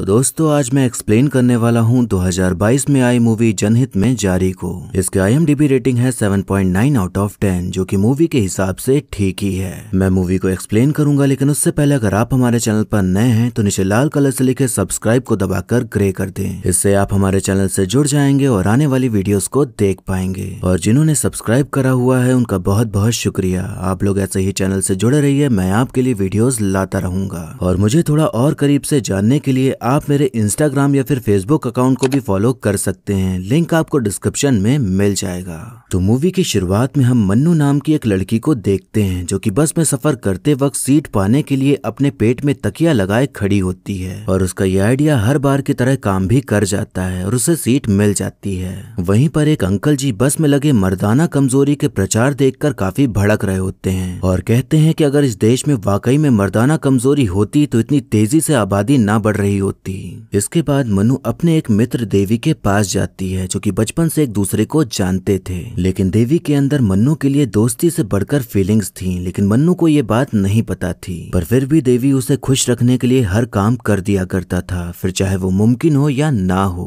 तो दोस्तों आज मैं एक्सप्लेन करने वाला हूँ 2022 में आई मूवी जनहित में जारी को इसके आईएमडीबी रेटिंग है 7.9 आउट ऑफ 10 जो कि मूवी के हिसाब से ठीक ही है मैं मूवी को एक्सप्लेन करूंगा लेकिन उससे पहले अगर आप हमारे चैनल पर नए हैं तो नीचे लाल कलर से लिखे सब्सक्राइब को दबाकर ग्रे कर दे इससे आप हमारे चैनल से जुड़ जाएंगे और आने वाली वीडियो को देख पाएंगे और जिन्होंने सब्सक्राइब करा हुआ है उनका बहुत बहुत शुक्रिया आप लोग ऐसे ही चैनल से जुड़े रहिए मैं आपके लिए वीडियोज लाता रहूंगा और मुझे थोड़ा और करीब से जानने के लिए आप मेरे इंस्टाग्राम या फिर फेसबुक अकाउंट को भी फॉलो कर सकते हैं लिंक आपको डिस्क्रिप्शन में मिल जाएगा तो मूवी की शुरुआत में हम मन्नू नाम की एक लड़की को देखते हैं जो कि बस में सफर करते वक्त सीट पाने के लिए अपने पेट में तकिया लगाए खड़ी होती है और उसका यह आइडिया हर बार की तरह काम भी कर जाता है और उसे सीट मिल जाती है वहीं पर एक अंकल जी बस में लगे मर्दाना कमजोरी के प्रचार देख काफी भड़क रहे होते हैं और कहते हैं की अगर इस देश में वाकई में मर्दाना कमजोरी होती तो इतनी तेजी से आबादी ना बढ़ रही होती इसके बाद मनु अपने एक मित्र देवी के पास जाती है जो की बचपन से एक दूसरे को जानते थे लेकिन देवी के अंदर मन्नू के लिए दोस्ती से बढ़कर फीलिंग्स थी लेकिन मन्नू को ये बात नहीं पता थी पर फिर भी देवी उसे खुश रखने के लिए हर काम कर दिया करता था फिर चाहे वो मुमकिन हो या ना हो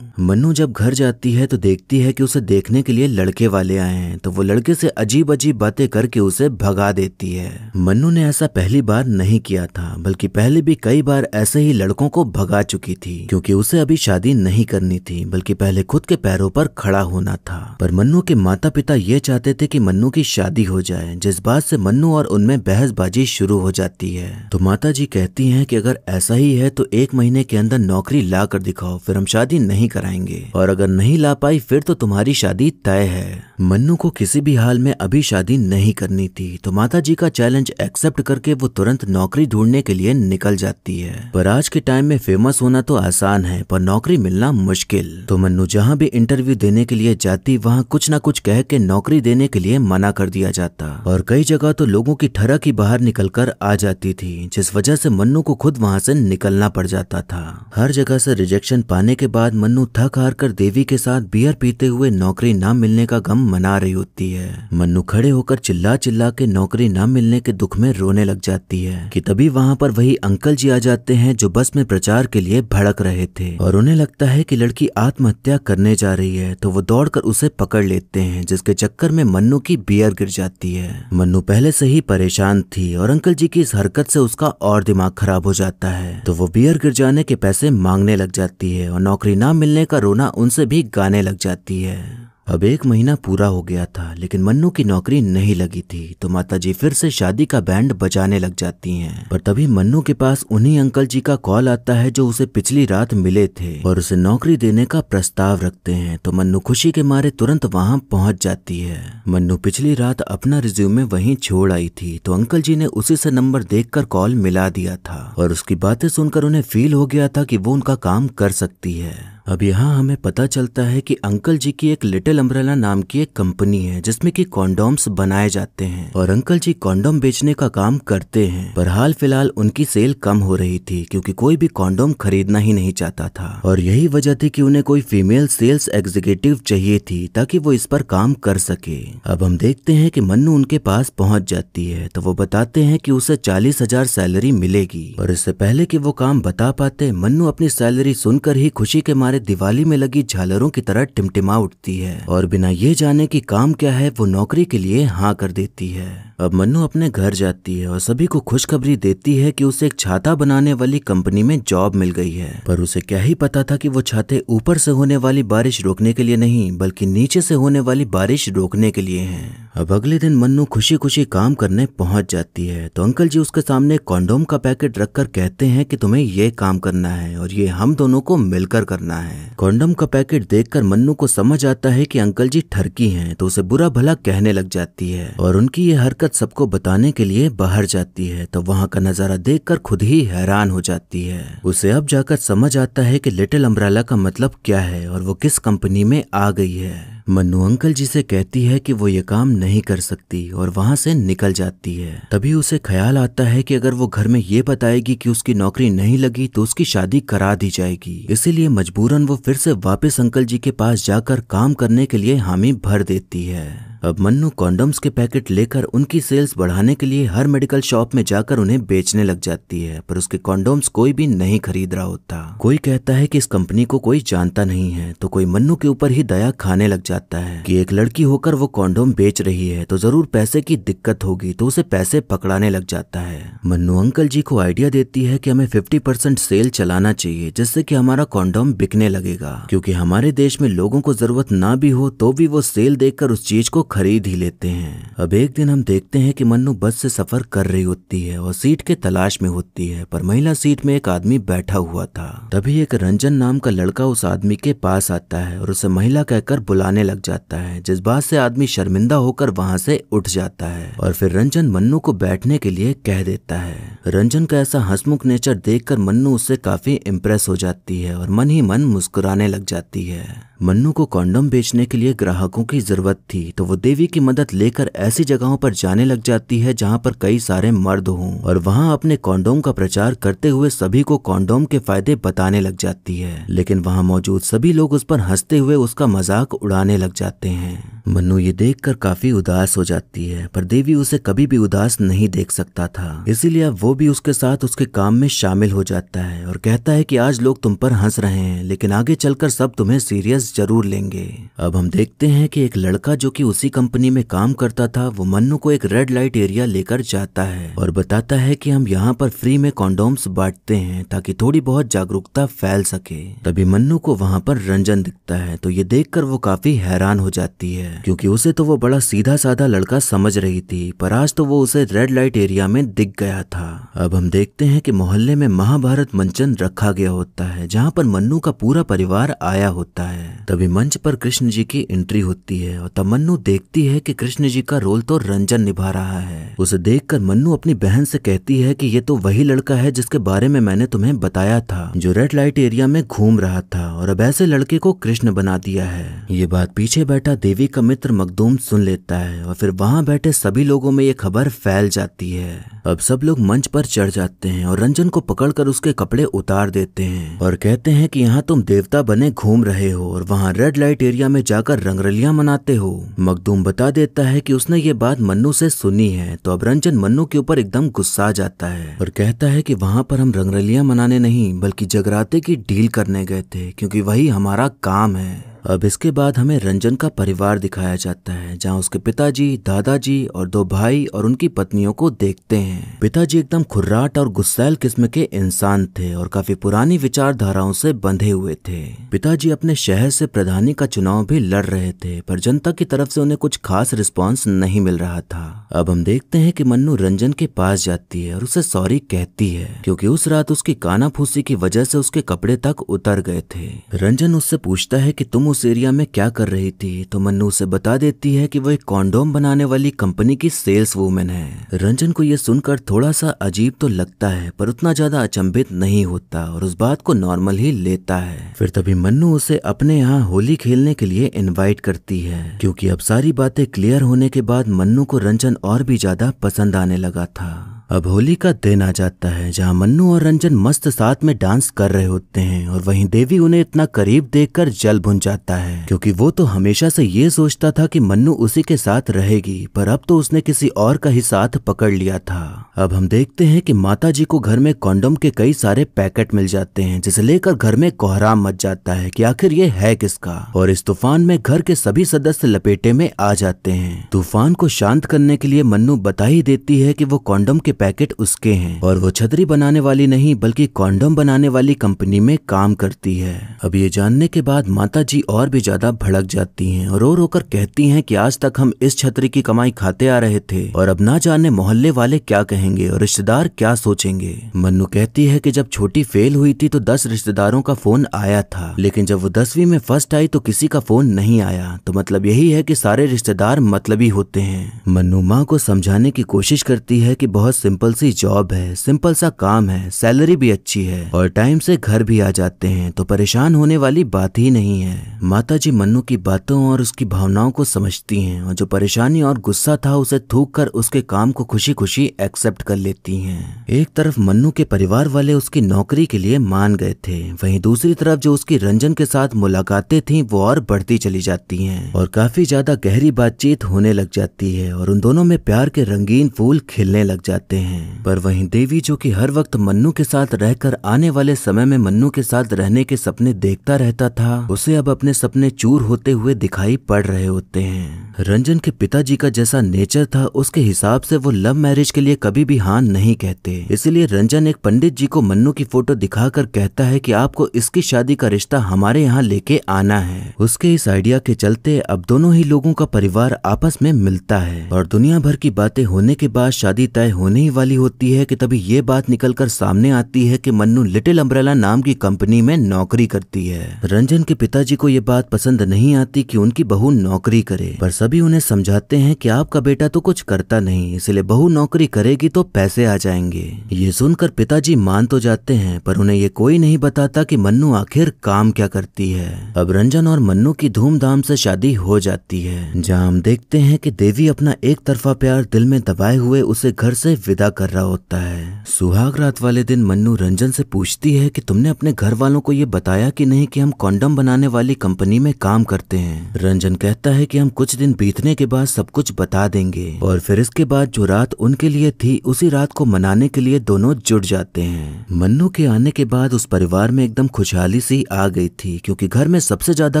मन्नू जब घर जाती है तो देखती है कि उसे देखने के लिए लड़के वाले आए हैं तो वो लड़के से अजीब अजीब बातें करके उसे भगा देती है मन्नू ने ऐसा पहली बार नहीं किया था बल्कि पहले भी कई बार ऐसे ही लड़कों को भगा चुकी थी क्योंकि उसे अभी शादी नहीं करनी थी बल्कि पहले खुद के पैरों पर खड़ा होना था पर मन्नू के माता माता पिता ये चाहते थे कि मन्नू की शादी हो जाए जिस बात से मन्नू और उनमें बहसबाजी शुरू हो जाती है तो माता जी कहती हैं कि अगर ऐसा ही है तो एक महीने के अंदर नौकरी ला कर दिखाओ फिर हम शादी नहीं कराएंगे और अगर नहीं ला पाई फिर तो तुम्हारी शादी तय है मन्नू को किसी भी हाल में अभी शादी नहीं करनी थी तो माता जी का चैलेंज एक्सेप्ट करके वो तुरंत नौकरी ढूंढने के लिए निकल जाती है पर आज के टाइम में फेमस होना तो आसान है पर नौकरी मिलना मुश्किल तो मन्नू जहाँ भी इंटरव्यू देने के लिए जाती वहाँ कुछ ना कुछ कह रह के नौकरी देने के लिए मना कर दिया जाता और कई जगह तो लोगों की ठरक ही बाहर निकलकर आ जाती थी जिस वजह से मन्नू को खुद वहां से निकलना पड़ जाता था हर जगह से रिजेक्शन पाने के बाद मन्नू थक हार कर देवी के साथ बियर पीते हुए नौकरी न मिलने का गम मना रही होती है मनु खड़े होकर चिल्ला चिल्ला के नौकरी न मिलने के दुख में रोने लग जाती है कि तभी वहाँ पर वही अंकल जी आ जाते हैं जो बस में प्रचार के लिए भड़क रहे थे और उन्हें लगता है कि लड़की आत्महत्या करने जा रही है तो वो दौड़कर उसे पकड़ लेते हैं जिसके चक्कर में मन्नू की बियर गिर जाती है मन्नू पहले से ही परेशान थी और अंकल जी की इस हरकत से उसका और दिमाग खराब हो जाता है तो वो बियर गिर जाने के पैसे मांगने लग जाती है और नौकरी ना मिलने का रोना उनसे भी गाने लग जाती है अब एक महीना पूरा हो गया था लेकिन मन्नू की नौकरी नहीं लगी थी तो माता जी फिर से शादी का बैंड बजाने लग जाती हैं पर तभी मन्नू के पास उन्हीं अंकल जी का कॉल आता है जो उसे पिछली रात मिले थे और उसे नौकरी देने का प्रस्ताव रखते हैं तो मन्नू खुशी के मारे तुरंत वहाँ पहुँच जाती है मन्नू पिछली रात अपना रिज्यूमे वहीं छोड़ आई थी तो अंकल जी ने उसी से नंबर देख कॉल मिला दिया था और उसकी बातें सुनकर उन्हें फील हो गया था कि वो उनका काम कर सकती है अब यहाँ हमें पता चलता है कि अंकल जी की एक लिटिल अम्ब्रेला नाम की एक कंपनी है जिसमें कि कॉन्डोम्स बनाए जाते हैं और अंकल जी कॉन्डोम बेचने का काम करते हैं पर हाल फिलहाल उनकी सेल कम हो रही थी क्योंकि कोई भी कॉन्डोम खरीदना ही नहीं चाहता था और यही वजह थी कि उन्हें कोई फीमेल सेल्स एग्जीक्यूटिव चाहिए थी ताकि वो इस पर काम कर सके अब हम देखते हैं कि मन्नू उनके पास पहुंच जाती है तो वो बताते हैं कि उसे चालीस हजार सैलरी मिलेगी और इससे पहले कि वो काम बता पाते मन्नू अपनी सैलरी सुनकर ही खुशी के मारे हमारे दिवाली में लगी झालरों की तरह टिमटिमा उठती है और बिना ये जाने कि काम क्या है वो नौकरी के लिए हाँ कर देती है अब मनु अपने घर जाती है और सभी को खुशखबरी देती है कि उसे एक छाता बनाने वाली कंपनी में जॉब मिल गई है पर उसे क्या ही पता था कि वो छाते ऊपर से होने वाली बारिश रोकने के लिए नहीं बल्कि नीचे से होने वाली बारिश रोकने के लिए है अब अगले दिन मनु खुशी खुशी काम करने पहुंच जाती है तो अंकल जी उसके सामने कॉन्डोम का पैकेट रखकर कहते हैं कि तुम्हें ये काम करना है और ये हम दोनों को मिलकर करना है कॉन्डोम का पैकेट देखकर मनु को समझ आता है कि अंकल जी ठरकी हैं तो उसे बुरा भला कहने लग जाती है और उनकी ये हरकत हकीकत सबको बताने के लिए बाहर जाती है तो वहाँ का नज़ारा देखकर खुद ही हैरान हो जाती है उसे अब जाकर समझ आता है कि लिटिल अम्ब्राला का मतलब क्या है और वो किस कंपनी में आ गई है मनु अंकल जी से कहती है कि वो ये काम नहीं कर सकती और वहाँ से निकल जाती है तभी उसे ख्याल आता है कि अगर वो घर में ये बताएगी कि उसकी नौकरी नहीं लगी तो उसकी शादी करा दी जाएगी इसीलिए मजबूरन वो फिर से वापस अंकल जी के पास जाकर काम करने के लिए हामी भर देती है अब मन्नू कॉन्डम्स के पैकेट लेकर उनकी सेल्स बढ़ाने के लिए हर मेडिकल शॉप में जाकर उन्हें बेचने लग जाती है पर उसके कॉन्डोम्स कोई भी नहीं खरीद रहा होता कोई कहता है कि इस कंपनी को कोई जानता नहीं है तो कोई मन्नू के ऊपर ही दया खाने लग जाता है कि एक लड़की होकर वो कॉन्डोम बेच रही है तो जरूर पैसे की दिक्कत होगी तो उसे पैसे पकड़ाने लग जाता है मन्नू अंकल जी को आइडिया देती है की हमें फिफ्टी परसेंट सेल चलाना चाहिए जिससे की हमारा कॉन्डोम बिकने लगेगा क्यूँकी हमारे देश में लोगों को जरूरत ना भी हो तो भी वो सेल देख उस चीज को खरीद ही लेते हैं अब एक दिन हम देखते हैं कि मन्नू बस से सफर कर रही होती है और सीट के तलाश में होती है पर महिला सीट में एक आदमी बैठा हुआ था तभी एक रंजन नाम का लड़का उस आदमी के पास आता है और उसे महिला कहकर बुलाने लग जाता है जिस बात से आदमी शर्मिंदा होकर वहां से उठ जाता है और फिर रंजन मन्नू को बैठने के लिए कह देता है रंजन का ऐसा हंसमुख नेचर कर मन्नू उससे काफी इम्प्रेस हो जाती है और मन ही मन मुस्कुराने लग जाती है मन्नू को कॉन्डम बेचने के लिए ग्राहकों की जरूरत थी तो वो देवी की मदद लेकर ऐसी जगहों पर जाने लग जाती है जहाँ पर कई सारे मर्द हों और वहाँ अपने कॉन्डोम का प्रचार करते हुए सभी को कॉन्डोम के फायदे बताने लग जाती है लेकिन वहाँ मौजूद सभी लोग उस पर हंसते हुए उसका मजाक उड़ाने लग जाते हैं मनु ये देखकर काफी उदास हो जाती है पर देवी उसे कभी भी उदास नहीं देख सकता था इसीलिए वो भी उसके साथ उसके काम में शामिल हो जाता है और कहता है कि आज लोग तुम पर हंस रहे हैं लेकिन आगे चलकर सब तुम्हें सीरियस जरूर लेंगे अब हम देखते हैं कि एक लड़का जो कि उसी कंपनी में काम करता था वो मन्नू को एक रेड लाइट एरिया लेकर जाता है और बताता है कि हम यहाँ पर फ्री में कॉन्डोम्स बांटते हैं ताकि थोड़ी बहुत जागरूकता फैल सके तभी मन्नू को वहाँ पर रंजन दिखता है तो ये देखकर वो काफी हैरान हो जाती है क्योंकि उसे तो वो बड़ा सीधा साधा लड़का समझ रही थी पर आज तो वो उसे रेड लाइट एरिया में दिख गया था अब हम देखते हैं कि मोहल्ले में महाभारत मंचन रखा गया होता है जहाँ पर मन्नू का पूरा परिवार आया होता है तभी मंच पर कृष्ण जी की एंट्री होती है और तब मन्नू देखती है की कृष्ण जी का रोल तो रंजन निभा रहा है उसे देख मन्नू अपनी बहन से कहती है की ये तो वही लड़का है जिसके बारे में मैंने तुम्हें बताया था जो रेड लाइट एरिया में घूम रहा था और अब ऐसे लड़के को कृष्ण बना दिया है ये बात पीछे बैठा देवी का मित्र मखदूम सुन लेता है और फिर वहां बैठे सभी लोगों में ये खबर फैल जाती है अब सब लोग मंच पर चढ़ जाते हैं और रंजन को पकड़कर उसके कपड़े उतार देते हैं और कहते हैं कि यहाँ तुम देवता बने घूम रहे हो और वहाँ रेड लाइट एरिया में जाकर रंगरलिया मनाते हो मखदूम बता देता है कि उसने ये बात मन्नू से सुनी है तो अब रंजन मन्नू के ऊपर एकदम गुस्सा जाता है और कहता है की वहाँ पर हम रंगरलिया मनाने नहीं बल्कि जगराते की डील करने गए थे क्यूँकी वही हमारा काम है अब इसके बाद हमें रंजन का परिवार दिखाया जाता है जहाँ उसके पिताजी दादाजी और दो भाई और उनकी पत्नियों को देखते हैं पिताजी एकदम खुर्राट और गुस्सैल किस्म के इंसान थे और काफी पुरानी विचारधाराओं से बंधे हुए थे पिताजी अपने शहर से प्रधानी का चुनाव भी लड़ रहे थे पर जनता की तरफ से उन्हें कुछ खास रिस्पॉन्स नहीं मिल रहा था अब हम देखते हैं की मन्नू रंजन के पास जाती है और उसे सॉरी कहती है क्योंकि उस रात उसकी काना की वजह से उसके कपड़े तक उतर गए थे रंजन उससे पूछता है की तुम उस एरिया में क्या कर रही थी तो मन्नू उसे बता देती है कि वो एक कॉन्डोम बनाने वाली कंपनी की सेल्स वूमेन है रंजन को यह सुनकर थोड़ा सा अजीब तो लगता है पर उतना ज्यादा अचंभित नहीं होता और उस बात को नॉर्मल ही लेता है फिर तभी मन्नू उसे अपने यहाँ होली खेलने के लिए इन्वाइट करती है क्योंकि अब सारी बातें क्लियर होने के बाद मन्नू को रंजन और भी ज्यादा पसंद आने लगा था अब होली का दिन आ जाता है जहां मन्नू और रंजन मस्त साथ में डांस कर रहे होते हैं और वहीं देवी उन्हें इतना करीब देखकर जल भुन जाता है क्योंकि वो तो हमेशा से ये सोचता था कि मन्नू उसी के साथ रहेगी पर अब तो उसने किसी और का ही साथ पकड़ लिया था अब हम देखते हैं कि माता जी को घर में कॉन्डोम के कई सारे पैकेट मिल जाते हैं जिसे लेकर घर में कोहराम मच जाता है की आखिर ये है किसका और इस तूफान में घर के सभी सदस्य लपेटे में आ जाते हैं तूफान को शांत करने के लिए मन्नू बता ही देती है कि वो कॉन्डम के पैकेट उसके हैं और वो छतरी बनाने वाली नहीं बल्कि कॉन्डोम बनाने वाली कंपनी में काम करती है अब ये जानने के बाद माता जी और भी ज्यादा भड़क जाती हैं और रो रोकर कहती हैं कि आज तक हम इस छतरी की कमाई खाते आ रहे थे और अब ना जाने मोहल्ले वाले क्या कहेंगे और रिश्तेदार क्या सोचेंगे मन्नू कहती है की जब छोटी फेल हुई थी तो दस रिश्तेदारों का फोन आया था लेकिन जब वो दसवीं में फर्स्ट आई तो किसी का फोन नहीं आया तो मतलब यही है कि सारे रिश्तेदार मतलबी होते हैं मनु माँ को समझाने की कोशिश करती है कि बहुत सिंपल सी जॉब है सिंपल सा काम है सैलरी भी अच्छी है और टाइम से घर भी आ जाते हैं तो परेशान होने वाली बात ही नहीं है माता जी मन्नू की बातों और उसकी भावनाओं को समझती हैं और जो परेशानी और गुस्सा था उसे थूक कर उसके काम को खुशी खुशी एक्सेप्ट कर लेती है एक तरफ मन्नू के परिवार वाले उसकी नौकरी के लिए मान गए थे वही दूसरी तरफ जो उसकी रंजन के साथ मुलाकातें थी वो और बढ़ती चली जाती है और काफी ज्यादा गहरी बातचीत होने लग जाती है और उन दोनों में प्यार के रंगीन फूल खिलने लग जाते देते हैं पर वहीं देवी जो कि हर वक्त मन्नू के साथ रहकर आने वाले समय में मन्नू के साथ रहने के सपने देखता रहता था उसे अब अपने सपने चूर होते हुए दिखाई पड़ रहे होते हैं रंजन के पिताजी का जैसा नेचर था उसके हिसाब से वो लव मैरिज के लिए कभी भी हाँ नहीं कहते इसलिए रंजन एक पंडित जी को मन्नू की फोटो दिखाकर कहता है कि आपको इसकी शादी का रिश्ता हमारे यहाँ लेके आना है उसके इस आइडिया के चलते अब दोनों ही लोगों का परिवार आपस में मिलता है और दुनिया भर की बातें होने के बाद शादी तय होने ही वाली होती है कि तभी ये बात निकलकर सामने आती है कि मन्नू लिटिल अम्ब्रेला नाम की कंपनी में नौकरी करती है रंजन के पिताजी को ये बात पसंद नहीं आती कि उनकी बहू नौकरी करे पर सभी उन्हें समझाते हैं कि आपका बेटा तो कुछ करता नहीं इसलिए बहू नौकरी करेगी तो पैसे आ जाएंगे ये सुनकर पिताजी मान तो जाते हैं पर उन्हें ये कोई नहीं बताता की मन्नू आखिर काम क्या करती है अब रंजन और मन्नू की धूमधाम से शादी हो जाती है जहाँ हम देखते हैं की देवी अपना एक तरफा प्यार दिल में दबाए हुए उसे घर से विदा कर रहा होता है सुहाग रात वाले दिन मन्नू रंजन से पूछती है कि तुमने अपने घर वालों को ये बताया कि नहीं कि हम कॉन्डम बनाने वाली कंपनी में काम करते हैं रंजन कहता है कि हम कुछ दिन बीतने के बाद सब कुछ बता देंगे और फिर इसके बाद जो रात उनके लिए थी उसी रात को मनाने के लिए दोनों जुट जाते हैं मन्नू के आने के बाद उस परिवार में एकदम खुशहाली सी आ गई थी क्योंकि घर में सबसे ज्यादा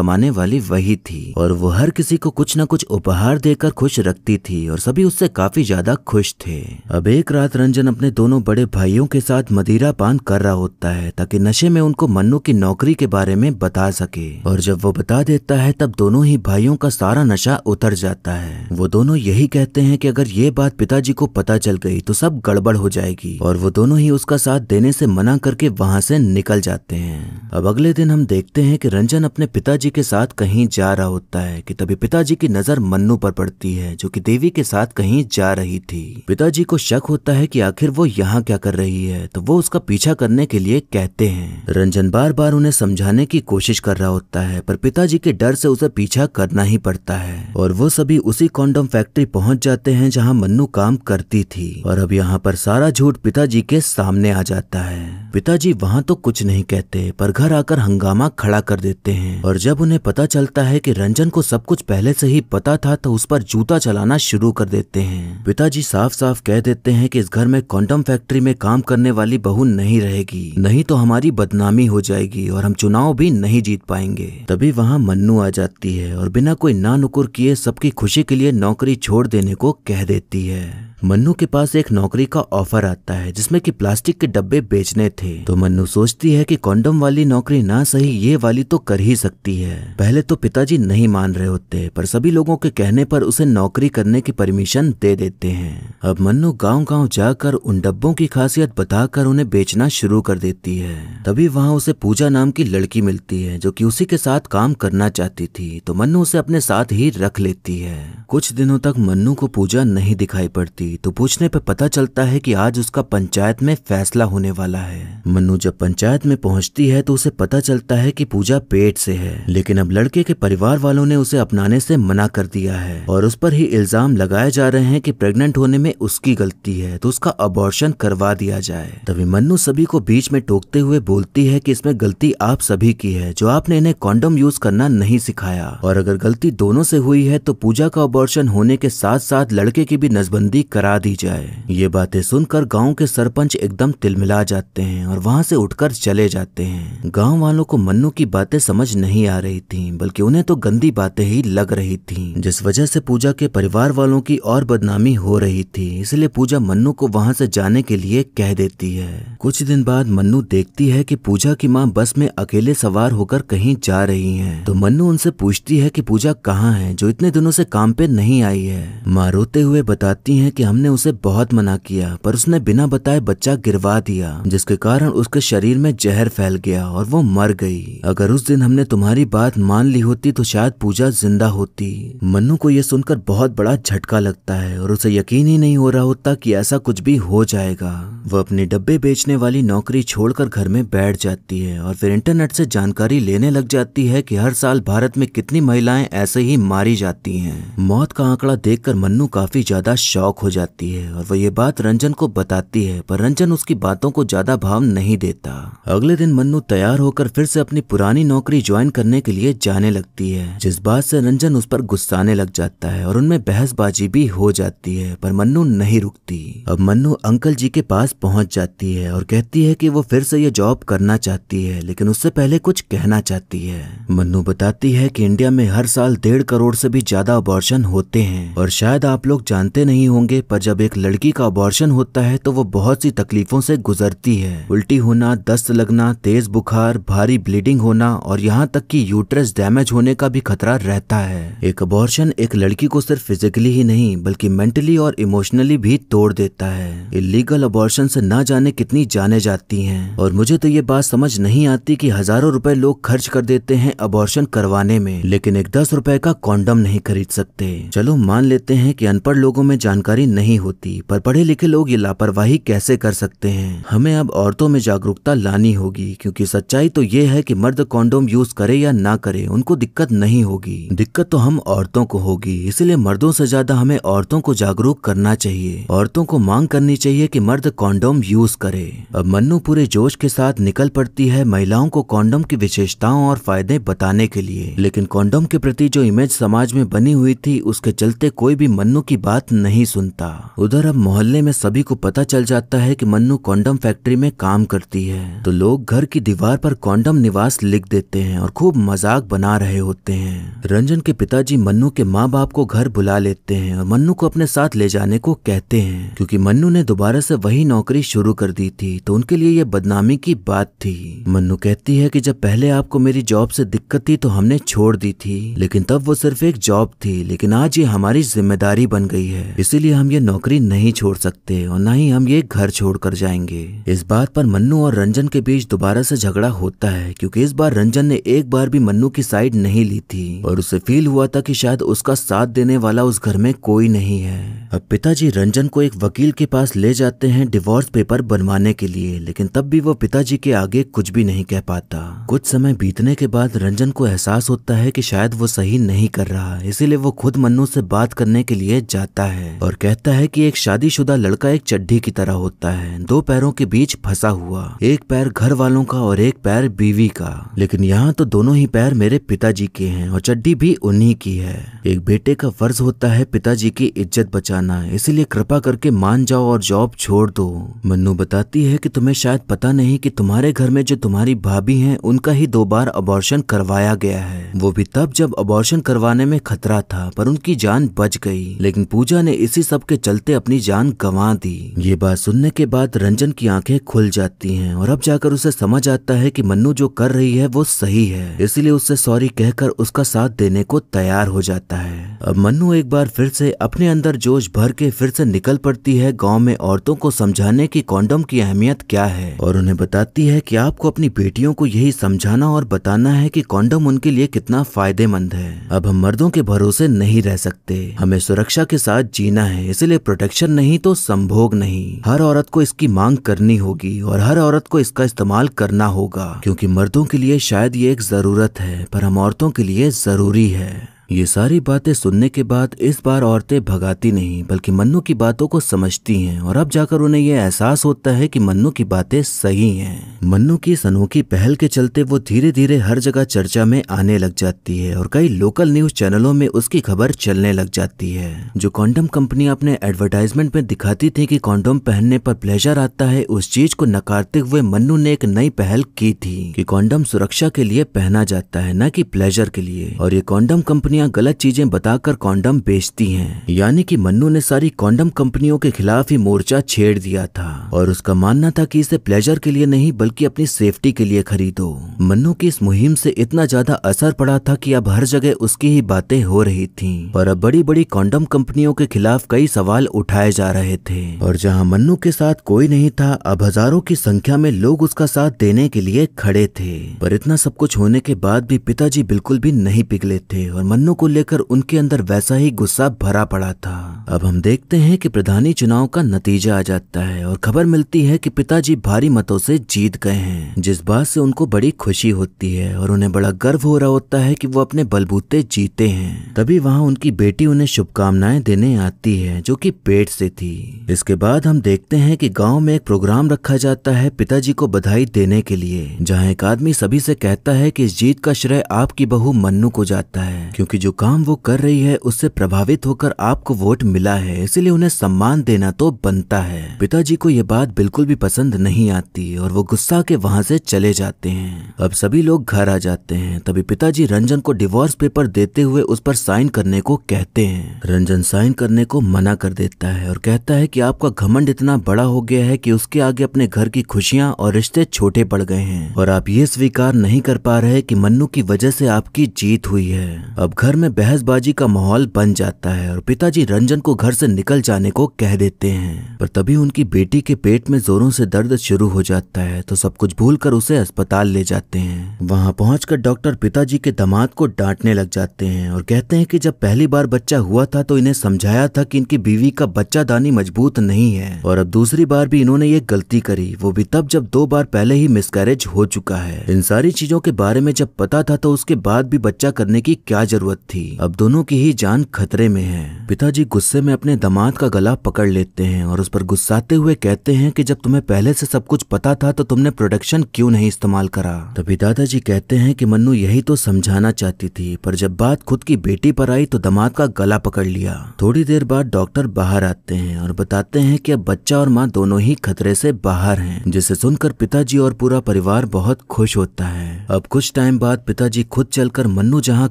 कमाने वाली वही थी और वो हर किसी को कुछ न कुछ उपहार देकर खुश रखती थी और सभी उससे काफी ज्यादा खुश थे अब एक रात रंजन अपने दोनों बड़े भाइयों के साथ मदिरा पान कर रहा होता है ताकि नशे में उनको मन्नू की नौकरी के बारे में बता सके और जब वो बता देता है तब दोनों ही भाइयों का सारा नशा उतर जाता है वो दोनों यही कहते हैं कि अगर ये बात पिताजी को पता चल गई तो सब गड़बड़ हो जाएगी और वो दोनों ही उसका साथ देने से मना करके वहाँ से निकल जाते हैं अब अगले दिन हम देखते हैं कि रंजन अपने पिताजी के साथ कहीं जा रहा होता है कि तभी पिताजी की नजर मन्नू पर पड़ती है जो कि देवी के साथ कहीं जा रही थी पिताजी को शक शक होता है कि आखिर वो यहाँ क्या कर रही है तो वो उसका पीछा करने के लिए कहते हैं रंजन बार बार उन्हें समझाने की कोशिश कर रहा होता है पर पिताजी के डर से उसे पीछा करना ही पड़ता है और वो सभी उसी कॉन्डम फैक्ट्री पहुंच जाते हैं जहाँ मन्नू काम करती थी और अब यहाँ पर सारा झूठ पिताजी के सामने आ जाता है पिताजी वहाँ तो कुछ नहीं कहते पर घर आकर हंगामा खड़ा कर देते हैं और जब उन्हें पता चलता है कि रंजन को सब कुछ पहले से ही पता था तो उस पर जूता चलाना शुरू कर देते हैं पिताजी साफ साफ कह देते कहते हैं कि इस घर में क्वांटम फैक्ट्री में काम करने वाली बहू नहीं रहेगी नहीं तो हमारी बदनामी हो जाएगी और हम चुनाव भी नहीं जीत पाएंगे तभी वहाँ मन्नू आ जाती है और बिना कोई ना नुकुर किए सबकी खुशी के लिए नौकरी छोड़ देने को कह देती है मन्नू के पास एक नौकरी का ऑफर आता है जिसमें कि प्लास्टिक के डब्बे बेचने थे तो मन्नू सोचती है कि कॉन्डम वाली नौकरी ना सही ये वाली तो कर ही सकती है पहले तो पिताजी नहीं मान रहे होते पर सभी लोगों के कहने पर उसे नौकरी करने की परमिशन दे देते हैं अब मन्नू गाँव गाँव जाकर उन डब्बों की खासियत बताकर उन्हें बेचना शुरू कर देती है तभी वहाँ उसे पूजा नाम की लड़की मिलती है जो की उसी के साथ काम करना चाहती थी तो मन्नू उसे अपने साथ ही रख लेती है कुछ दिनों तक मन्नू को पूजा नहीं दिखाई पड़ती गई तो पूछने पर पता चलता है कि आज उसका पंचायत में फैसला होने वाला है मनु जब पंचायत में पहुंचती है तो उसे पता चलता है कि पूजा पेट से है लेकिन अब लड़के के परिवार वालों ने उसे अपनाने से मना कर दिया है और उस पर ही इल्जाम लगाए जा रहे हैं कि प्रेग्नेंट होने में उसकी गलती है तो उसका अबॉर्शन करवा दिया जाए तभी मनु सभी को बीच में टोकते हुए बोलती है की इसमें गलती आप सभी की है जो आपने इन्हें कॉन्डम यूज करना नहीं सिखाया और अगर गलती दोनों से हुई है तो पूजा का अबॉर्शन होने के साथ साथ लड़के की भी नजबंदी कर करा दी जाए ये बातें सुनकर गाँव के सरपंच एकदम तिलमिला जाते हैं और वहाँ से उठकर चले जाते हैं गाँव वालों को मन्नू की बातें समझ नहीं आ रही थी बल्कि उन्हें तो गंदी बातें ही लग रही थी जिस वजह से पूजा के परिवार वालों की और बदनामी हो रही थी इसलिए पूजा मन्नू को वहाँ से जाने के लिए कह देती है कुछ दिन बाद मन्नू देखती है कि पूजा की माँ बस में अकेले सवार होकर कहीं जा रही है तो मन्नू उनसे पूछती है कि पूजा कहाँ है जो इतने दिनों से काम पे नहीं आई है माँ रोते हुए बताती है कि हमने उसे बहुत मना किया पर उसने बिना बताए बच्चा गिरवा दिया जिसके कारण उसके शरीर में जहर फैल गया और वो मर गई अगर उस दिन हमने तुम्हारी बात मान ली होती तो शायद पूजा जिंदा होती मनु को यह सुनकर बहुत बड़ा झटका लगता है और उसे यकीन ही नहीं हो रहा होता कि ऐसा कुछ भी हो जाएगा वह अपने डब्बे बेचने वाली नौकरी छोड़कर घर में बैठ जाती है और फिर इंटरनेट से जानकारी लेने लग जाती है कि हर साल भारत में कितनी महिलाएं ऐसे ही मारी जाती हैं मौत का आंकड़ा देखकर मन्नू काफी ज्यादा शौक हो जाता जाती है और वह ये बात रंजन को बताती है पर रंजन उसकी बातों को ज्यादा भाव नहीं देता अगले दिन मनु तैयार होकर फिर से अपनी पुरानी नौकरी ज्वाइन करने के लिए जाने लगती है जिस बात से रंजन उस पर गुस्साने लग जाता है और उनमें बहसबाजी भी हो जाती है पर मनु नहीं रुकती अब मनु अंकल जी के पास पहुंच जाती है और कहती है कि वो फिर से ये जॉब करना चाहती है लेकिन उससे पहले कुछ कहना चाहती है मनु बताती है कि इंडिया में हर साल डेढ़ करोड़ से भी ज्यादा अबॉर्शन होते हैं और शायद आप लोग जानते नहीं होंगे पर जब एक लड़की का अबॉर्शन होता है तो वो बहुत सी तकलीफों से गुजरती है उल्टी होना दस्त लगना तेज बुखार भारी ब्लीडिंग होना और यहाँ तक कि यूट्रस डैमेज होने का भी खतरा रहता है एक अबॉर्शन एक लड़की को सिर्फ फिजिकली ही नहीं बल्कि मेंटली और इमोशनली भी तोड़ देता है इलीगल अबॉर्शन से ना जाने कितनी जाने जाती है और मुझे तो ये बात समझ नहीं आती की हजारों रूपए लोग खर्च कर देते हैं अबॉर्शन करवाने में लेकिन एक दस रूपए का कॉन्डम नहीं खरीद सकते चलो मान लेते हैं की अनपढ़ लोगों में जानकारी नहीं होती पर पढ़े लिखे लोग ये लापरवाही कैसे कर सकते हैं हमें अब औरतों में जागरूकता लानी होगी क्योंकि सच्चाई तो ये है कि मर्द कॉन्डोम यूज करे या ना करे उनको दिक्कत नहीं होगी दिक्कत तो हम औरतों को होगी इसलिए मर्दों से ज्यादा हमें औरतों को जागरूक करना चाहिए औरतों को मांग करनी चाहिए की मर्द कॉन्डोम यूज करे अब मनु पूरे जोश के साथ निकल पड़ती है महिलाओं को कॉन्डोम की विशेषताओं और फायदे बताने के लिए लेकिन कॉन्डोम के प्रति जो इमेज समाज में बनी हुई थी उसके चलते कोई भी मन्नू की बात नहीं सुनता जाता उधर अब मोहल्ले में सभी को पता चल जाता है कि मन्नू कॉन्डम फैक्ट्री में काम करती है तो लोग घर की दीवार पर कॉन्डम निवास लिख देते हैं और खूब मजाक बना रहे होते हैं रंजन के पिताजी मन्नू के माँ बाप को घर बुला लेते हैं और मन्नू को अपने साथ ले जाने को कहते हैं क्योंकि मन्नू ने दोबारा से वही नौकरी शुरू कर दी थी तो उनके लिए ये बदनामी की बात थी मन्नू कहती है कि जब पहले आपको मेरी जॉब से दिक्कत थी तो हमने छोड़ दी थी लेकिन तब वो सिर्फ एक जॉब थी लेकिन आज ये हमारी जिम्मेदारी बन गई है इसीलिए हम ये नौकरी नहीं छोड़ सकते और ना ही हम ये घर छोड़कर जाएंगे इस बात पर मन्नु और रंजन के बीच दोबारा से झगड़ा होता है क्योंकि इस बार रंजन ने एक बार भी मन्नु की साइड नहीं ली थी और उसे फील हुआ था कि शायद उसका साथ देने वाला उस घर में कोई नहीं है अब पिताजी रंजन को एक वकील के पास ले जाते हैं डिवोर्स पेपर बनवाने के लिए लेकिन तब भी वो पिताजी के आगे कुछ भी नहीं कह पाता कुछ समय बीतने के बाद रंजन को एहसास होता है कि शायद वो सही नहीं कर रहा इसीलिए वो खुद मन्नू से बात करने के लिए जाता है और कहता कहता है कि एक शादीशुदा लड़का एक चड्ढी की तरह होता है दो पैरों के बीच फंसा हुआ एक पैर घर वालों का और एक पैर बीवी का लेकिन यहाँ तो दोनों ही पैर मेरे पिताजी के हैं और चड्डी भी उन्हीं की है एक बेटे का फर्ज होता है पिताजी की इज्जत बचाना इसीलिए कृपा करके मान जाओ और जॉब छोड़ दो मन्नू बताती है कि तुम्हें शायद पता नहीं कि तुम्हारे घर में जो तुम्हारी भाभी हैं उनका ही दो बार अबॉर्शन करवाया गया है वो भी तब जब अबॉर्शन करवाने में खतरा था पर उनकी जान बच गई लेकिन पूजा ने इसी सब के चलते अपनी जान गंवा दी ये बात सुनने के बाद रंजन की आंखें खुल जाती हैं और अब जाकर उसे समझ आता है कि मन्नू जो कर रही है वो सही है इसलिए उससे सॉरी कहकर उसका साथ देने को तैयार हो जाता है अब मनु एक बार फिर से अपने अंदर जोश भर के फिर से निकल पड़ती है गाँव में औरतों को समझाने की कॉन्डम की अहमियत क्या है और उन्हें बताती है की आपको अपनी बेटियों को यही समझाना और बताना है की कॉन्डम उनके लिए कितना फायदेमंद है अब हम मर्दों के भरोसे नहीं रह सकते हमें सुरक्षा के साथ जीना है इसलिए प्रोटेक्शन नहीं तो संभोग नहीं हर औरत को इसकी मांग करनी होगी और हर औरत को इसका इस्तेमाल करना होगा क्योंकि मर्दों के लिए शायद ये एक जरूरत है पर हम औरतों के लिए जरूरी है ये सारी बातें सुनने के बाद इस बार औरतें भगाती नहीं बल्कि मन्नू की बातों को समझती हैं और अब जाकर उन्हें यह एहसास होता है कि मन्नू की बातें सही हैं मन्नू की इस अनोखी पहल के चलते वो धीरे धीरे हर जगह चर्चा में आने लग जाती है और कई लोकल न्यूज चैनलों में उसकी खबर चलने लग जाती है जो कॉन्डम कंपनी अपने एडवर्टाइजमेंट में दिखाती थी की कॉन्डोम पहनने पर प्लेजर आता है उस चीज को नकारते हुए मन्नू ने एक नई पहल की थी की कॉन्डम सुरक्षा के लिए पहना जाता है न की प्लेजर के लिए और ये कॉन्डम कंपनी कंपनियां गलत चीजें बताकर कॉन्डम बेचती हैं यानी कि मन्नू ने सारी कॉन्डम कंपनियों के खिलाफ ही मोर्चा छेड़ दिया था और उसका मानना था कि इसे प्लेजर के लिए नहीं बल्कि अपनी सेफ्टी के लिए खरीदो मन्नू की इस मुहिम से इतना ज्यादा असर पड़ा था कि अब हर जगह उसकी ही बातें हो रही थी और अब बड़ी बड़ी कॉन्डम कंपनियों के खिलाफ कई सवाल उठाए जा रहे थे और जहाँ मन्नू के साथ कोई नहीं था अब हजारों की संख्या में लोग उसका साथ देने के लिए खड़े थे पर इतना सब कुछ होने के बाद भी पिताजी बिल्कुल भी नहीं पिघले थे और मन्नू मानों को लेकर उनके अंदर वैसा ही गुस्सा भरा पड़ा था अब हम देखते हैं कि प्रधानी चुनाव का नतीजा आ जाता है और खबर मिलती है कि पिताजी भारी मतों से जीत गए हैं जिस बात से उनको बड़ी खुशी होती है और उन्हें बड़ा गर्व हो रहा होता है कि वो अपने बलबूते जीते हैं तभी वहाँ उनकी बेटी उन्हें शुभकामनाएं देने आती है जो की पेट से थी इसके बाद हम देखते हैं की गाँव में एक प्रोग्राम रखा जाता है पिताजी को बधाई देने के लिए जहाँ एक आदमी सभी से कहता है कि इस जीत का श्रेय आपकी बहू मन्नू को जाता है क्योंकि जो काम वो कर रही है उससे प्रभावित होकर आपको वोट मिला है इसलिए उन्हें सम्मान देना तो बनता है पिताजी को ये बात बिल्कुल भी पसंद नहीं आती और वो गुस्सा के वहां से चले जाते हैं अब सभी लोग घर आ जाते हैं तभी पिताजी रंजन को डिवोर्स पेपर देते हुए उस पर साइन करने को कहते हैं रंजन साइन करने को मना कर देता है और कहता है कि आपका घमंड इतना बड़ा हो गया है कि उसके आगे अपने घर की खुशियां और रिश्ते छोटे पड़ गए हैं और आप ये स्वीकार नहीं कर पा रहे कि मन्नू की वजह से आपकी जीत हुई है अब घर घर में बहसबाजी का माहौल बन जाता है और पिताजी रंजन को घर से निकल जाने को कह देते हैं पर तभी उनकी बेटी के पेट में जोरों से दर्द शुरू हो जाता है तो सब कुछ भूल कर उसे अस्पताल ले जाते हैं वहां पहुंचकर डॉक्टर पिताजी के दामाद को डांटने लग जाते हैं और कहते हैं कि जब पहली बार बच्चा हुआ था तो इन्हें समझाया था कि इनकी बीवी का बच्चा दानी मजबूत नहीं है और अब दूसरी बार भी इन्होंने ये गलती करी वो भी तब जब दो बार पहले ही मिसकैरेज हो चुका है इन सारी चीजों के बारे में जब पता था तो उसके बाद भी बच्चा करने की क्या जरूरत जरूरत थी अब दोनों की ही जान खतरे में है पिताजी गुस्से में अपने दामाद का गला पकड़ लेते हैं और उस पर गुस्साते हुए कहते हैं कि जब तुम्हें पहले से सब कुछ पता था तो तुमने प्रोडक्शन क्यों नहीं इस्तेमाल करा तभी दादाजी कहते हैं कि मन्नू यही तो समझाना चाहती थी पर जब बात खुद की बेटी पर आई तो दामाद का गला पकड़ लिया थोड़ी देर बाद डॉक्टर बाहर आते हैं और बताते हैं कि अब बच्चा और माँ दोनों ही खतरे से बाहर हैं जिसे सुनकर पिताजी और पूरा परिवार बहुत खुश होता है अब कुछ टाइम बाद पिताजी खुद चलकर मन्नू जहाँ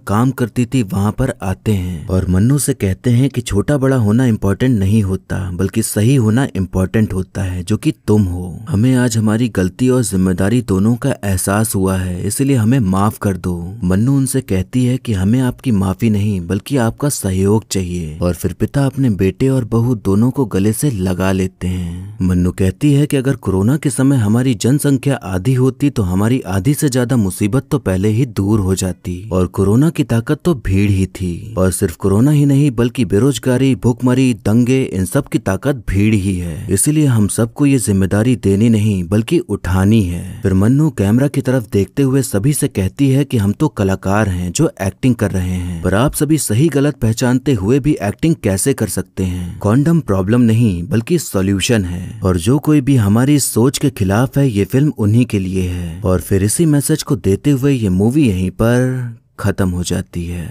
काम करती अतिथि वहाँ पर आते हैं और मनु से कहते हैं कि छोटा बड़ा होना इम्पोर्टेंट नहीं होता बल्कि सही होना इम्पोर्टेंट होता है जो कि तुम हो हमें आज हमारी गलती और जिम्मेदारी दोनों का एहसास हुआ है इसलिए हमें माफ कर दो मनु उनसे कहती है कि हमें आपकी माफी नहीं बल्कि आपका सहयोग चाहिए और फिर पिता अपने बेटे और बहू दोनों को गले से लगा लेते हैं मनु कहती है कि अगर कोरोना के समय हमारी जनसंख्या आधी होती तो हमारी आधी से ज्यादा मुसीबत तो पहले ही दूर हो जाती और कोरोना की ताकत तो भीड़ ही थी और सिर्फ कोरोना ही नहीं बल्कि बेरोजगारी भूखमरी दंगे इन सब की ताकत भीड़ ही है इसलिए हम सबको ये जिम्मेदारी देनी नहीं बल्कि उठानी है फिर मनु कैमरा की तरफ देखते हुए सभी से कहती है कि हम तो कलाकार हैं जो एक्टिंग कर रहे हैं पर आप सभी सही गलत पहचानते हुए भी एक्टिंग कैसे कर सकते हैं कॉन्डम प्रॉब्लम नहीं बल्कि सॉल्यूशन है और जो कोई भी हमारी सोच के खिलाफ है ये फिल्म उन्हीं के लिए है और फिर इसी मैसेज को देते हुए ये मूवी यहीं पर खत्म हो जाती है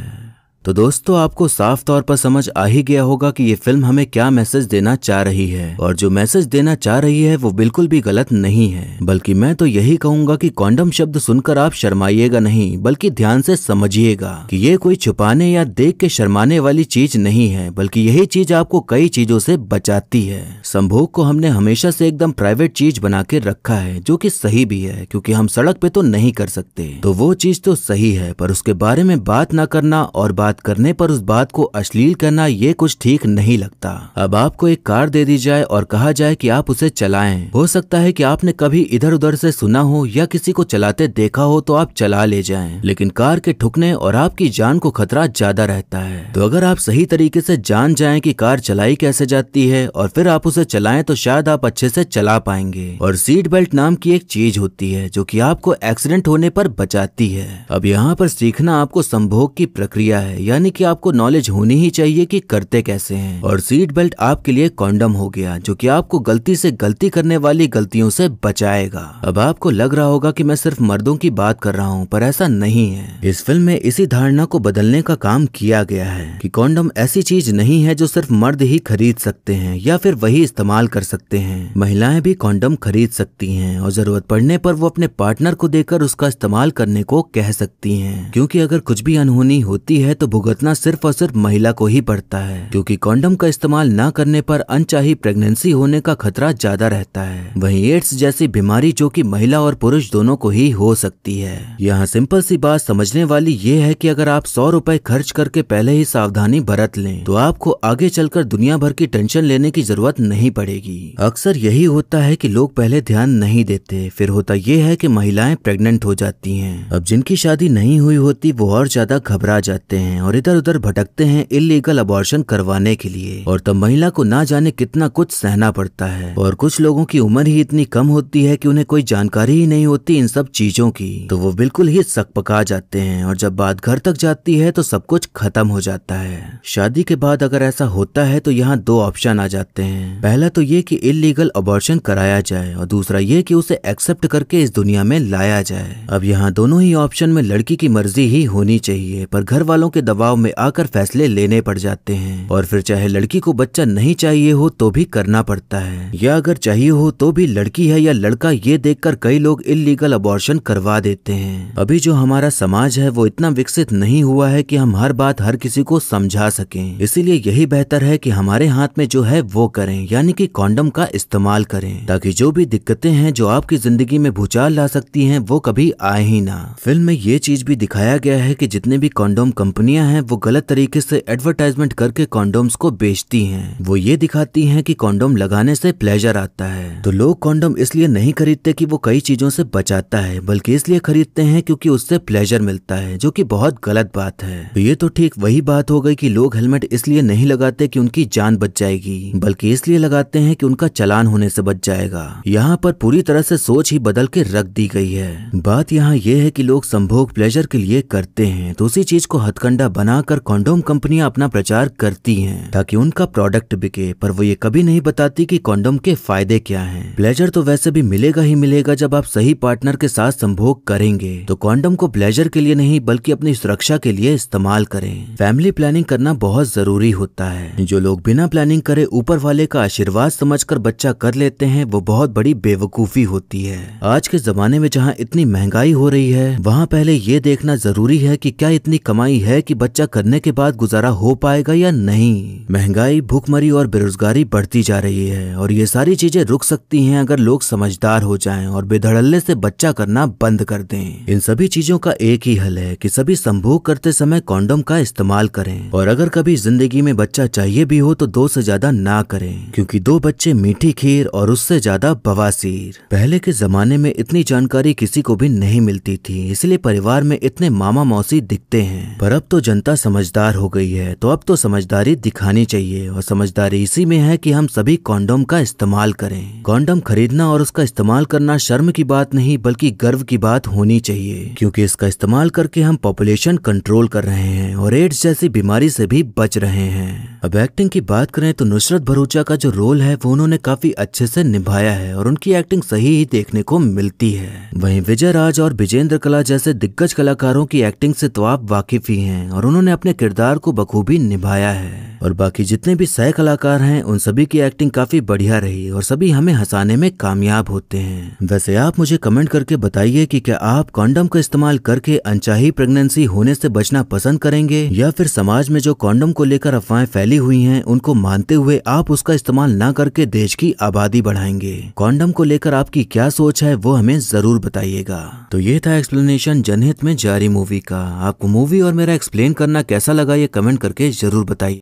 तो दोस्तों आपको साफ तौर पर समझ आ ही गया होगा कि ये फिल्म हमें क्या मैसेज देना चाह रही है और जो मैसेज देना चाह रही है वो बिल्कुल भी गलत नहीं है बल्कि मैं तो यही कहूंगा कि कॉन्डम शब्द सुनकर आप शर्माइएगा नहीं बल्कि ध्यान से समझिएगा कि ये कोई छुपाने या देख के शर्माने वाली चीज नहीं है बल्कि यही चीज आपको कई चीजों से बचाती है संभोग को हमने हमेशा से एकदम प्राइवेट चीज बना के रखा है जो की सही भी है क्यूँकी हम सड़क पे तो नहीं कर सकते तो वो चीज तो सही है पर उसके बारे में बात न करना और बात बात करने पर उस बात को अश्लील करना ये कुछ ठीक नहीं लगता अब आपको एक कार दे दी जाए और कहा जाए कि आप उसे चलाएं। हो सकता है कि आपने कभी इधर उधर से सुना हो या किसी को चलाते देखा हो तो आप चला ले जाएं। लेकिन कार के ठुकने और आपकी जान को खतरा ज्यादा रहता है तो अगर आप सही तरीके से जान जाए की कार चलाई कैसे जाती है और फिर आप उसे चलाएं तो शायद आप अच्छे से चला पाएंगे और सीट बेल्ट नाम की एक चीज होती है जो की आपको एक्सीडेंट होने पर बचाती है अब यहाँ पर सीखना आपको संभोग की प्रक्रिया है यानी कि आपको नॉलेज होनी ही चाहिए कि करते कैसे हैं और सीट बेल्ट आपके लिए कॉन्डम हो गया जो कि आपको गलती से गलती करने वाली गलतियों से बचाएगा अब आपको लग रहा होगा कि मैं सिर्फ मर्दों की बात कर रहा हूँ पर ऐसा नहीं है इस फिल्म में इसी धारणा को बदलने का काम किया गया है की कॉन्डम ऐसी चीज नहीं है जो सिर्फ मर्द ही खरीद सकते हैं या फिर वही इस्तेमाल कर सकते हैं महिलाएं भी कॉन्डम खरीद सकती है और जरूरत पड़ने पर वो अपने पार्टनर को देकर उसका इस्तेमाल करने को कह सकती हैं क्योंकि अगर कुछ भी अनहोनी होती है तो भुगतना सिर्फ और सिर्फ महिला को ही पड़ता है क्योंकि कॉन्डम का इस्तेमाल न करने पर अनचाही प्रेगनेंसी होने का खतरा ज्यादा रहता है वहीं एड्स जैसी बीमारी जो कि महिला और पुरुष दोनों को ही हो सकती है यहाँ सिंपल सी बात समझने वाली ये है की अगर आप सौ रूपए खर्च करके पहले ही सावधानी बरत ले तो आपको आगे चलकर दुनिया भर की टेंशन लेने की जरूरत नहीं पड़ेगी अक्सर यही होता है की लोग पहले ध्यान नहीं देते फिर होता ये है की महिलाएं प्रेगनेंट हो जाती है अब जिनकी शादी नहीं हुई होती वो और ज्यादा घबरा जाते हैं हैं और इधर उधर भटकते हैं इलीगल अबॉर्शन करवाने के लिए और तब महिला को ना जाने कितना कुछ सहना पड़ता है और कुछ लोगों की उम्र ही इतनी कम होती है कि उन्हें कोई जानकारी ही नहीं होती इन सब चीजों की तो वो बिल्कुल ही सक पका जाते हैं और जब बात घर तक जाती है तो सब कुछ खत्म हो जाता है शादी के बाद अगर ऐसा होता है तो यहाँ दो ऑप्शन आ जाते हैं पहला तो ये कि इलीगल अबॉर्शन कराया जाए और दूसरा ये कि उसे एक्सेप्ट करके इस दुनिया में लाया जाए अब यहाँ दोनों ही ऑप्शन में लड़की की मर्जी ही होनी चाहिए पर घर वालों के दबाव में आकर फैसले लेने पड़ जाते हैं और फिर चाहे लड़की को बच्चा नहीं चाहिए हो तो भी करना पड़ता है या अगर चाहिए हो तो भी लड़की है या लड़का ये देख कई लोग इलीगल अबॉर्शन करवा देते हैं अभी जो हमारा समाज है वो इतना विकसित नहीं हुआ है की हम हर बात हर किसी को समझा सके इसीलिए यही बेहतर है की हमारे हाथ में जो है वो करें यानी कि कॉन्डम का इस्तेमाल करें ताकि जो भी दिक्कतें हैं जो आपकी जिंदगी में भूचाल ला सकती हैं वो कभी आए ही ना फिल्म में ये चीज भी दिखाया गया है कि जितने भी कॉन्डोम कंपनियां कंपनियां हैं वो गलत तरीके से एडवर्टाइजमेंट करके कॉन्डोम्स को बेचती हैं वो ये दिखाती हैं कि कॉन्डोम लगाने से प्लेजर आता है तो लोग कॉन्डोम इसलिए नहीं खरीदते कि वो कई चीजों से बचाता है बल्कि इसलिए खरीदते हैं क्योंकि उससे प्लेजर मिलता है जो कि बहुत गलत बात है तो ये तो ठीक वही बात हो गई कि लोग हेलमेट इसलिए नहीं लगाते कि उनकी जान बच जाएगी बल्कि इसलिए लगाते हैं कि उनका चलान होने से बच जाएगा यहाँ पर पूरी तरह से सोच ही बदल के रख दी गई है बात यहाँ ये है कि लोग संभोग प्लेजर के लिए करते हैं तो उसी चीज को हथकंडा बनाकर कॉन्डोम कंपनियां अपना प्रचार करती हैं ताकि उनका प्रोडक्ट बिके पर वो ये कभी नहीं बताती कि कॉन्डोम के फायदे क्या हैं ब्लेजर तो वैसे भी मिलेगा ही मिलेगा जब आप सही पार्टनर के साथ संभोग करेंगे तो कॉन्डोम को ब्लेजर के लिए नहीं बल्कि अपनी सुरक्षा के लिए इस्तेमाल करें फैमिली प्लानिंग करना बहुत जरूरी होता है जो लोग बिना प्लानिंग करे ऊपर वाले का आशीर्वाद समझ बच्चा कर लेते हैं वो बहुत बड़ी बेवकूफी होती है आज के जमाने में जहाँ इतनी महंगाई हो रही है वहाँ पहले ये देखना जरूरी है कि क्या इतनी कमाई है कि बच्चा करने के बाद गुजारा हो पाएगा या नहीं महंगाई भूखमरी और बेरोजगारी बढ़ती जा रही है और ये सारी चीजें रुक सकती हैं अगर लोग समझदार हो जाएं और बेधड़ल्ले से बच्चा करना बंद कर दें इन सभी चीजों का एक ही हल है कि सभी संभोग करते समय कॉन्डम का इस्तेमाल करें और अगर कभी जिंदगी में बच्चा चाहिए भी हो तो दो से ज्यादा ना करें क्योंकि दो बच्चे मीठी खीर और उससे ज्यादा बवासीर पहले के जमाने में इतनी जानकारी किसी को भी नहीं मिलती थी इसलिए परिवार में इतने मामा मौसी दिखते हैं पर अब तो जनता समझदार हो गई है तो अब तो समझदारी दिखानी चाहिए और समझदारी इसी में है कि हम सभी कॉन्डोम का इस्तेमाल करें कॉन्डोम खरीदना और उसका इस्तेमाल करना शर्म की बात नहीं बल्कि गर्व की बात होनी चाहिए क्योंकि इसका इस्तेमाल करके हम पॉपुलेशन कंट्रोल कर रहे हैं और एड्स जैसी बीमारी से भी बच रहे हैं अब एक्टिंग की बात करें तो नुसरत भरूचा का जो रोल है वो उन्होंने काफी अच्छे से निभाया है और उनकी एक्टिंग सही ही देखने को मिलती है वहीं विजय राज और विजेंद्र कला जैसे दिग्गज कलाकारों की एक्टिंग से तो आप वाकिफ ही हैं और उन्होंने अपने किरदार को बखूबी निभाया है और बाकी जितने भी सह कलाकार हैं उन सभी की एक्टिंग काफी बढ़िया रही और सभी हमें हंसाने में कामयाब होते हैं वैसे आप मुझे कमेंट करके बताइए कि क्या आप कॉन्डम का इस्तेमाल करके अनचाही प्रेगनेंसी होने से बचना पसंद करेंगे या फिर समाज में जो कॉन्डम को लेकर अफवाहें फैली हुई है उनको मानते हुए आप उसका इस्तेमाल न करके देश की आबादी बढ़ाएंगे कॉन्डम को लेकर आपकी क्या सोच है वो हमें जरूर बताइएगा तो ये था एक्सप्लेनेशन जनहित में जारी मूवी का आपको मूवी और मेरा एक्सप्लेन ट्रेन करना कैसा लगा ये कमेंट करके ज़रूर बताइए